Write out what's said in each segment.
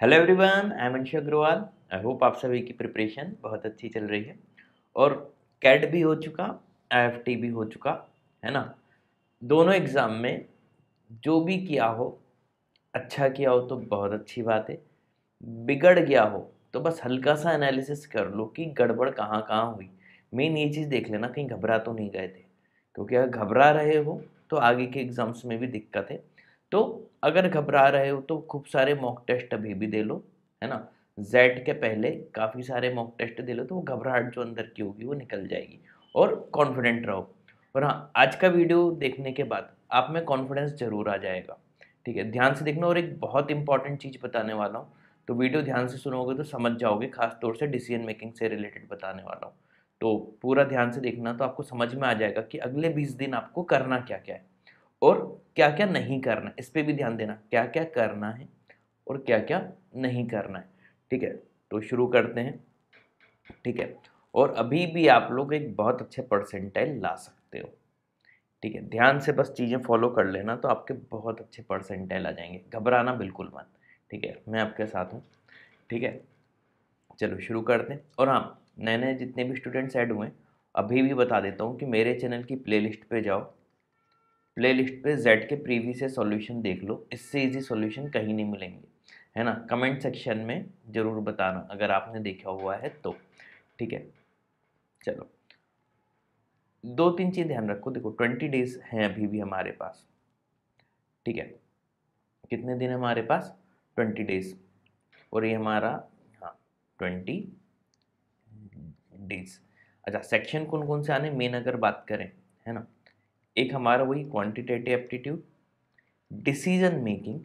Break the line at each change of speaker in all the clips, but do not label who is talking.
hello everyone I am Anshu Agarwal I hope आप सभी की प्रिपरेशन बहुत अच्छी चल रही है और कैट भी हो चुका आई भी हो चुका है ना दोनों एग्ज़ाम में जो भी किया हो अच्छा किया हो तो बहुत अच्छी बात है बिगड़ गया हो तो बस हल्का सा एनालिसिस कर लो कि गड़बड़ कहाँ कहाँ हुई मेन ये चीज़ देख लेना कहीं घबरा तो नहीं गए थे क्योंकि अगर घबरा रहे हो तो आगे के एग्ज़ाम्स में भी दिक्कत है तो अगर घबरा रहे हो तो खूब सारे मॉक टेस्ट अभी भी दे लो है ना जेड के पहले काफ़ी सारे मॉक टेस्ट दे लो तो वो घबराहट जो अंदर की होगी वो निकल जाएगी और कॉन्फिडेंट रहो और हाँ आज का वीडियो देखने के बाद आप में कॉन्फिडेंस ज़रूर आ जाएगा ठीक है ध्यान से देखना और एक बहुत इंपॉर्टेंट चीज़ बताने वाला हूँ तो वीडियो ध्यान से सुनोगे तो समझ जाओगे खास तौर से डिसीजन मेकिंग से रिलेटेड बताने वाला हूँ तो पूरा ध्यान से देखना तो आपको समझ में आ जाएगा कि अगले बीस दिन आपको करना क्या क्या है और क्या क्या नहीं करना है इस पर भी ध्यान देना क्या क्या करना है और क्या क्या नहीं करना है ठीक है तो शुरू करते हैं ठीक है और अभी भी आप लोग एक बहुत अच्छे परसेंटाइल ला सकते हो ठीक है ध्यान से बस चीज़ें फॉलो कर लेना तो आपके बहुत अच्छे परसेंटाइल आ जाएंगे घबराना बिल्कुल मत ठीक है मैं आपके साथ हूँ ठीक है चलो शुरू करते हैं और हाँ नए नए जितने भी स्टूडेंट्स ऐड हुए अभी भी बता देता हूँ कि मेरे चैनल की प्लेलिस्ट पे जाओ प्लेलिस्ट पे जेड के प्रीवियस सॉल्यूशन देख लो इससे इजी सॉल्यूशन कहीं नहीं मिलेंगे है ना कमेंट सेक्शन में ज़रूर बताना अगर आपने देखा हुआ है तो ठीक है चलो दो तीन चीज़ ध्यान रखो देखो ट्वेंटी डेज हैं अभी भी हमारे पास ठीक है कितने दिन हमारे पास ट्वेंटी डेज और ये हमारा हाँ ट्वेंटी डेज अच्छा सेक्शन कौन कौन से आने मेन अगर बात करें है ना एक हमारा वही quantitative aptitude decision making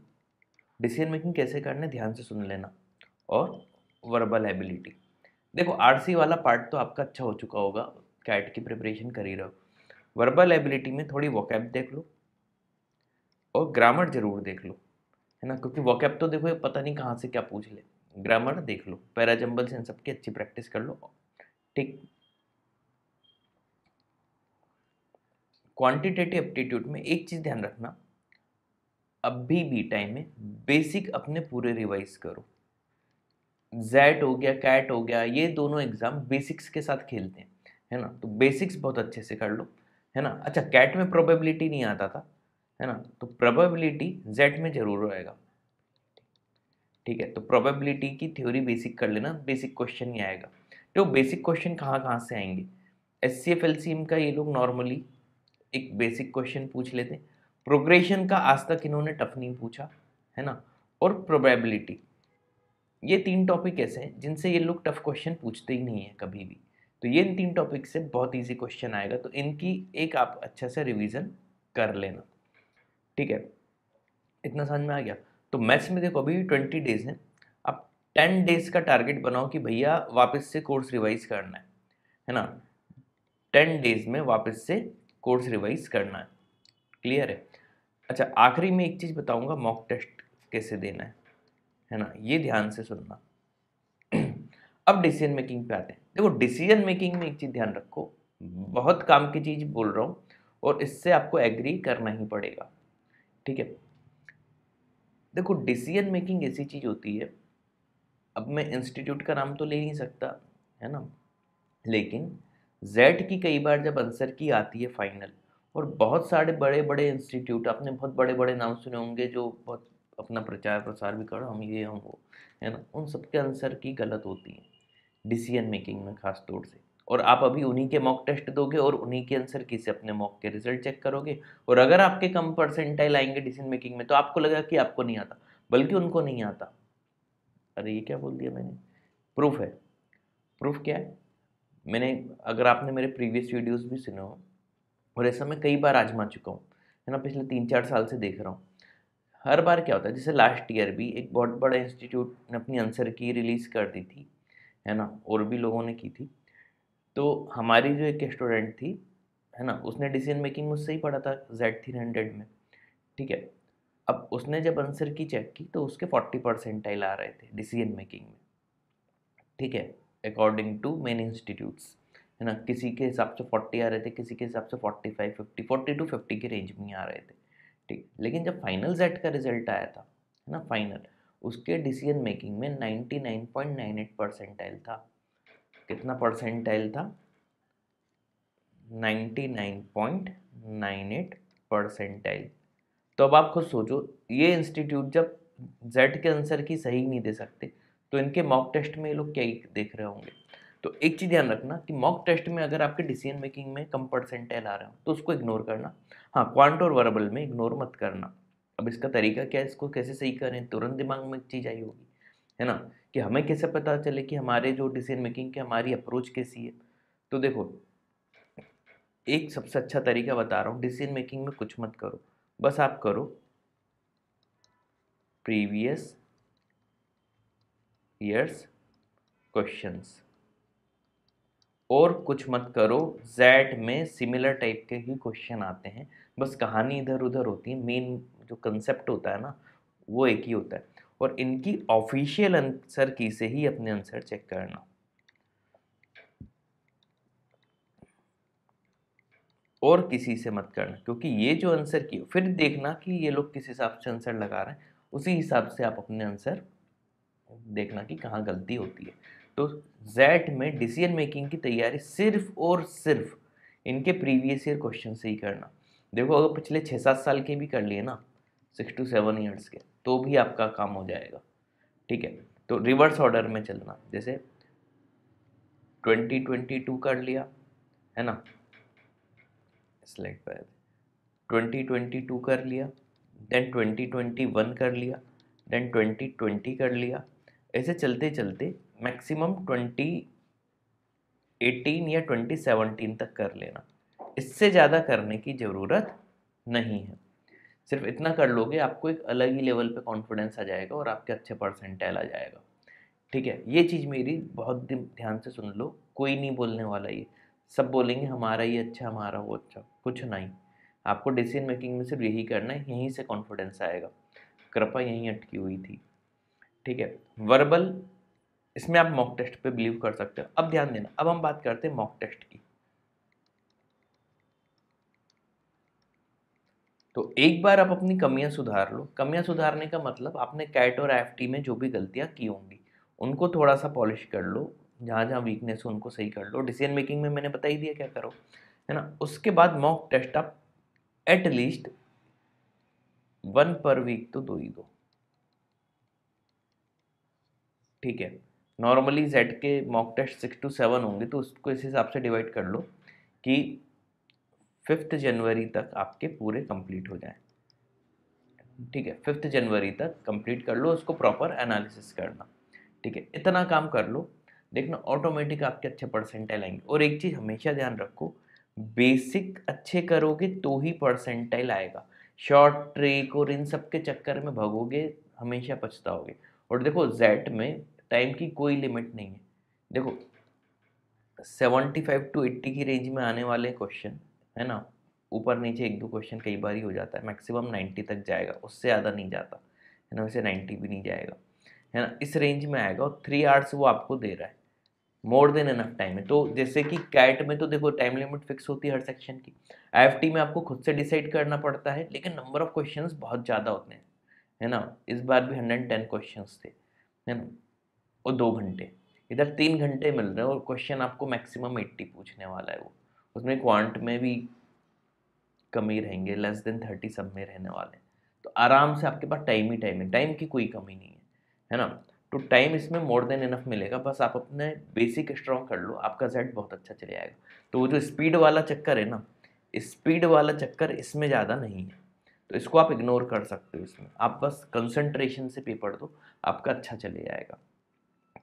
decision making कैसे करना है ध्यान से सुन लेना और वर्बल एबिलिटी देखो आरसी वाला पार्ट तो आपका अच्छा हो चुका होगा कैट की प्रिपरेशन कर ही रहो वर्बल एबिलिटी में थोड़ी वॉकैप देख लो और ग्रामर जरूर देख लो है ना क्योंकि वॉकैप तो देखो पता नहीं कहाँ से क्या पूछ ले ग्रामर देख लो पैराजम्बल से इन सबकी अच्छी प्रैक्टिस कर लो ठीक क्वांटिटेटिव एप्टीट्यूड में एक चीज़ ध्यान रखना अभी भी टाइम में बेसिक अपने पूरे रिवाइज करो जैट हो गया कैट हो गया ये दोनों एग्ज़ाम बेसिक्स के साथ खेलते हैं है ना तो बेसिक्स बहुत अच्छे से कर लो है ना अच्छा कैट में प्रोबेबिलिटी नहीं आता था है ना तो प्रोबेबिलिटी जेड में जरूर आएगा ठीक है तो प्रोबेबिलिटी की थ्योरी बेसिक कर लेना बेसिक क्वेश्चन ही आएगा तो बेसिक क्वेश्चन कहाँ कहाँ से आएंगे एस सी एफ एल का ये लोग नॉर्मली एक बेसिक क्वेश्चन पूछ लेते हैं प्रोग्रेशन का आज तक इन्होंने टफ नहीं पूछा है ना और प्रोबेबिलिटी ये तीन टॉपिक ऐसे हैं जिनसे ये लोग टफ क्वेश्चन पूछते ही नहीं है कभी भी तो ये इन तीन टॉपिक से बहुत इजी क्वेश्चन आएगा तो इनकी एक आप अच्छा से रिवीजन कर लेना ठीक है इतना समझ में आ गया तो मैथ्स में देखो अभी ट्वेंटी डेज हैं आप टेन डेज का टारगेट बनाओ कि भैया वापस से कोर्स रिवाइज करना है है ना टेन डेज में वापस से कोर्स रिवाइज करना है क्लियर है अच्छा आखिरी में एक चीज़ बताऊंगा मॉक टेस्ट कैसे देना है है ना ये ध्यान से सुनना अब डिसीजन मेकिंग पे आते हैं देखो डिसीजन मेकिंग में एक चीज़ ध्यान रखो बहुत काम की चीज़ बोल रहा हूँ और इससे आपको एग्री करना ही पड़ेगा ठीक है देखो डिसीजन मेकिंग ऐसी चीज़ होती है अब मैं इंस्टीट्यूट का नाम तो ले नहीं सकता है ना लेकिन जेड की कई बार जब आंसर की आती है फाइनल और बहुत सारे बड़े बड़े इंस्टीट्यूट आपने बहुत बड़े बड़े नाम सुने होंगे जो बहुत अपना प्रचार प्रसार भी करो हम ये हम वो है ना उन सबके आंसर की गलत होती है डिसीजन मेकिंग में खास तौर से और आप अभी उन्हीं के मॉक टेस्ट दोगे और उन्हीं के आंसर की से अपने मॉक के रिजल्ट चेक करोगे और अगर आपके कम परसेंटाइल आएंगे डिसीजन मेकिंग में तो आपको लगा कि आपको नहीं आता बल्कि उनको नहीं आता अरे ये क्या बोल दिया मैंने प्रूफ है प्रूफ क्या है मैंने अगर आपने मेरे प्रीवियस वीडियोस भी सुने हो और ऐसा मैं कई बार आजमा चुका हूँ है ना पिछले तीन चार साल से देख रहा हूँ हर बार क्या होता है जैसे लास्ट ईयर भी एक बहुत बड़ा इंस्टीट्यूट ने अपनी आंसर की रिलीज़ कर दी थी है ना और भी लोगों ने की थी तो हमारी जो एक स्टूडेंट थी है ना उसने डिसीजन मेकिंग मुझसे ही पढ़ा था जेड थ्री हंड्रेड में ठीक है अब उसने जब आंसर की चेक की तो उसके फोर्टी परसेंटाइल आ रहे थे डिसीजन मेकिंग में ठीक है अकॉर्डिंग टू मेनी इंस्टीट्यूट्स है ना किसी के हिसाब से फोर्टी आ रहे थे किसी के हिसाब से forty five fifty forty two fifty के रेंज में आ रहे थे ठीक लेकिन जब फाइनल जेड का रिजल्ट आया था है ना फाइनल उसके डिसीजन मेकिंग में ninety nine point nine eight percentile था कितना परसेंटाइल था ninety nine point nine eight percentile तो अब आप खुद सोचो ये इंस्टीट्यूट जब जेड के आंसर की सही नहीं दे सकते तो इनके मॉक टेस्ट में ये लोग क्या देख रहे होंगे तो एक चीज़ ध्यान रखना कि मॉक टेस्ट में अगर आपके डिसीजन मेकिंग में कम परसेंटेज आ रहे हो तो उसको इग्नोर करना हाँ क्वांट और वर्बल में इग्नोर मत करना अब इसका तरीका क्या है इसको कैसे सही करें तुरंत दिमाग में एक चीज़ आई होगी है ना कि हमें कैसे पता चले कि हमारे जो डिसीजन मेकिंग की हमारी अप्रोच कैसी है तो देखो एक सबसे अच्छा तरीका बता रहा हूँ डिसीजन मेकिंग में कुछ मत करो बस आप करो प्रीवियस ईयर्स क्वेश्चंस और कुछ मत करो जैट में सिमिलर टाइप के ही क्वेश्चन आते हैं बस कहानी इधर उधर होती है मेन जो कंसेप्ट होता है ना वो एक ही होता है और इनकी ऑफिशियल आंसर की से ही अपने आंसर चेक करना और किसी से मत करना क्योंकि ये जो आंसर की फिर देखना कि ये लोग किस हिसाब से आंसर लगा रहे हैं उसी हिसाब से आप अपने आंसर देखना कि कहाँ गलती होती है तो जेट में डिसीजन मेकिंग की तैयारी सिर्फ और सिर्फ इनके प्रीवियस ईयर क्वेश्चन से ही करना देखो अगर पिछले छः सात साल के भी कर लिए ना सिक्स टू सेवन ईयर्स के तो भी आपका काम हो जाएगा ठीक है तो रिवर्स ऑर्डर में चलना जैसे ट्वेंटी ट्वेंटी टू कर लिया है ना स्लाइड पर ट्वेंटी ट्वेंटी टू कर लिया देन ट्वेंटी ट्वेंटी वन कर लिया देन ट्वेंटी ट्वेंटी कर लिया ऐसे चलते चलते मैक्सिमम ट्वेंटी एटीन या ट्वेंटी सेवनटीन तक कर लेना इससे ज़्यादा करने की ज़रूरत नहीं है सिर्फ इतना कर लोगे आपको एक अलग ही लेवल पे कॉन्फिडेंस आ जाएगा और आपके अच्छे परसेंटाइल आ जाएगा ठीक है ये चीज़ मेरी बहुत ध्यान से सुन लो कोई नहीं बोलने वाला ये सब बोलेंगे हमारा ये अच्छा हमारा वो अच्छा कुछ नहीं आपको डिसीजन मेकिंग में सिर्फ यही करना है यहीं से कॉन्फिडेंस आएगा कृपा यहीं अटकी हुई थी ठीक है वर्बल इसमें आप मॉक टेस्ट पे बिलीव कर सकते हो अब ध्यान देना अब हम बात करते हैं मॉक टेस्ट की तो एक बार आप अपनी कमियां सुधार लो कमियां सुधारने का मतलब आपने कैट और एफ में जो भी गलतियां की होंगी उनको थोड़ा सा पॉलिश कर लो जहाँ जहाँ वीकनेस हो उनको सही कर लो डिसीजन मेकिंग में मैंने बता ही दिया क्या करो है ना उसके बाद मॉक टेस्ट आप at least one per week तो दो ही दो ठीक है नॉर्मली जेड के mock test six two seven होंगे तो उसको इस हिसाब से डिवाइड कर लो कि फिफ्थ जनवरी तक आपके पूरे कंप्लीट हो जाए ठीक है फिफ्थ जनवरी तक कंप्लीट कर लो उसको प्रॉपर एनालिसिस करना ठीक है इतना काम कर लो देखना ऑटोमेटिक आपके अच्छे परसेंटाइल आएंगे और एक चीज़ हमेशा ध्यान रखो बेसिक अच्छे करोगे तो ही परसेंटाइल आएगा शॉर्ट ट्रिक और इन सब के चक्कर में भगोगे हमेशा पछताओगे और देखो जेड में टाइम की कोई लिमिट नहीं है देखो सेवेंटी फाइव टू एट्टी की रेंज में आने वाले क्वेश्चन है ना ऊपर नीचे एक दो क्वेश्चन कई बार ही हो जाता है मैक्सिमम नाइन्टी तक जाएगा उससे ज़्यादा नहीं जाता है ना वैसे नाइन्टी भी नहीं जाएगा है ना इस रेंज में आएगा और थ्री आवर्स वो आपको दे रहा है मोर देन इनफ टाइम है तो जैसे कि कैट में तो देखो टाइम लिमिट फिक्स होती है हर सेक्शन की आई में आपको खुद से डिसाइड करना पड़ता है लेकिन नंबर ऑफ क्वेश्चन बहुत ज़्यादा होते हैं है ना इस बार भी हंड्रेड टेन क्वेश्चन थे है ना और दो घंटे इधर तीन घंटे मिल रहे हैं और क्वेश्चन आपको मैक्सिमम एट्टी पूछने वाला है वो उसमें क्वांट में भी कमी रहेंगे लेस देन थर्टी सब में रहने वाले हैं तो आराम से आपके पास टाइम ही टाइम है टाइम की कोई कमी नहीं है है ना तो टाइम इसमें मोर देन इनफ मिलेगा बस आप अपने बेसिक स्ट्रॉन्ग कर लो आपका जेड बहुत अच्छा चले जाएगा तो वो जो स्पीड वाला चक्कर है ना स्पीड वाला चक्कर इसमें ज़्यादा नहीं है तो इसको आप इग्नोर कर सकते हो इसमें आप बस कंसंट्रेशन से पेपर दो आपका अच्छा चले जाएगा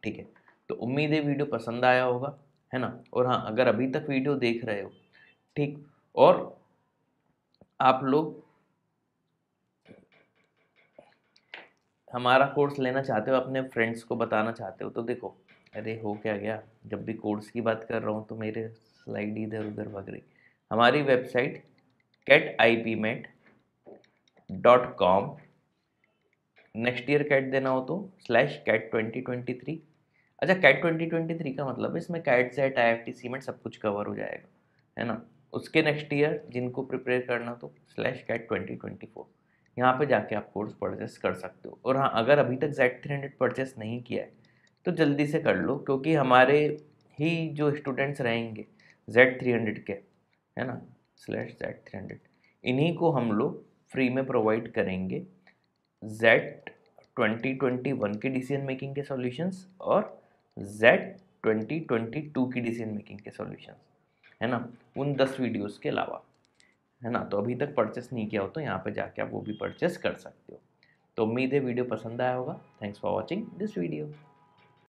ठीक है तो उम्मीद है वीडियो पसंद आया होगा है ना और हाँ अगर अभी तक वीडियो देख रहे हो ठीक और आप लोग हमारा कोर्स लेना चाहते हो अपने फ्रेंड्स को बताना चाहते हो तो देखो अरे हो क्या गया जब भी कोर्स की बात कर रहा हूँ तो मेरे स्लाइड इधर उधर भग रही हमारी website CAT I P MAT dot com next year CAT देना हो तो slash CAT twenty twenty three अच्छा कैट ट्वेंटी ट्वेंटी थ्री का मतलब है इसमें CAT SET I F T CMAT सब कुछ कवर हो जाएगा है ना उसके नेक्स्ट ईयर जिनको प्रिपेयर करना तो slash CAT twenty twenty four यहाँ पर जाके आप कोर्स परचेस कर सकते हो और हाँ अगर अभी तक जेड थ्री हंड्रेड परचेस नहीं किया है तो जल्दी से कर लो क्योंकि हमारे ही जो स्टूडेंट्स रहेंगे जेड थ्री हंड्रेड के है ना स्लैश जेड थ्री हंड्रेड इन्हीं को हम लोग फ्री में प्रोवाइड करेंगे जेड 2021 के डिसीजन मेकिंग के सॉल्यूशंस और जेड 2022 की डिसीजन मेकिंग के सॉल्यूशंस है ना उन दस वीडियोस के अलावा है ना तो अभी तक परचेस नहीं किया हो तो यहाँ पे जाके आप वो भी परचेस कर सकते हो तो उम्मीद है वीडियो पसंद आया होगा thanks for watching this video